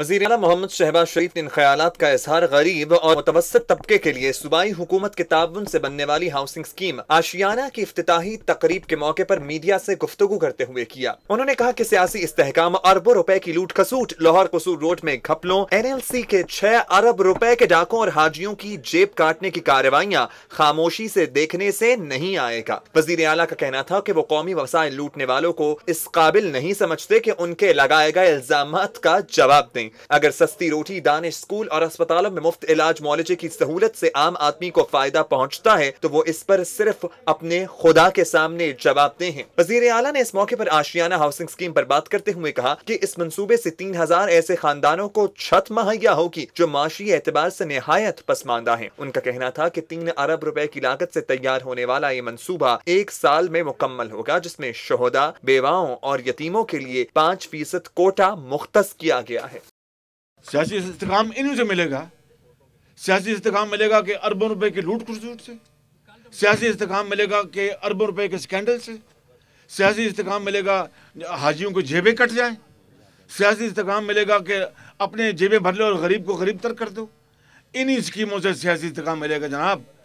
वजीर मोहम्मद शहबाज शरीफ ने इन ख्याल का इजहार गरीब और मुतवसत तबके के लिए सूबाई हुकूमत के ताबन से बनने वाली हाउसिंग स्कीम आशियाना की अफ्ताही तकरीब के मौके पर मीडिया से गुफ्तु करते हुए किया उन्होंने कहा कि सियासी इस्तेकाम अरबों रुपए की लूट खसूट लाहौर कसूर रोड में घपलों एन एल सी के छह अरब रुपए के डाकों और हाजियों की जेब काटने की कार्रवाइयाँ खामोशी से देखने से नहीं आएगा वजीर अला का कहना था की वो कौमी वसाइल लूटने वालों को इस काबिल नहीं समझते की उनके लगाए गए इल्जाम का जवाब दें अगर सस्ती रोटी दानिश स्कूल और अस्पतालों में मुफ्त इलाज मुआलजे की सहूलत से आम आदमी को फायदा पहुँचता है तो वो इस पर सिर्फ अपने खुदा के सामने जवाब दे हैं वजीर अला ने इस मौके पर आशियाना हाउसिंग स्कीम पर बात करते हुए कहा की इस मनसूबे ऐसी तीन हजार ऐसे खानदानों को छत मुहैया होगी जो माशी एतबार से नहायत पसमानदा है उनका कहना था की तीन अरब रुपए की लागत ऐसी तैयार होने वाला ये मनसूबा एक साल में मुकम्मल होगा जिसमे शहदा बेवाओं और यतीमों के लिए पाँच फीसद कोटा मुख्त किया गया है सियासी इस्तेकाम इन्हीं से मिलेगा सियासी इस्तेकाम मिलेगा कि अरबों रुपए की लूट खुरसूट से सियासी इस्तेकाम मिलेगा कि अरबों रुपए के स्कैंडल से सियासी इस्तेकाम मिलेगा हाजियों को जेबें कट जाएं सियासी इस्तेकाम मिलेगा कि अपने जेबें भर लो और गरीब को गरीब तर कर दो इन्हीं स्कीमों से सियासी इस्तेकाम मिलेगा जनाब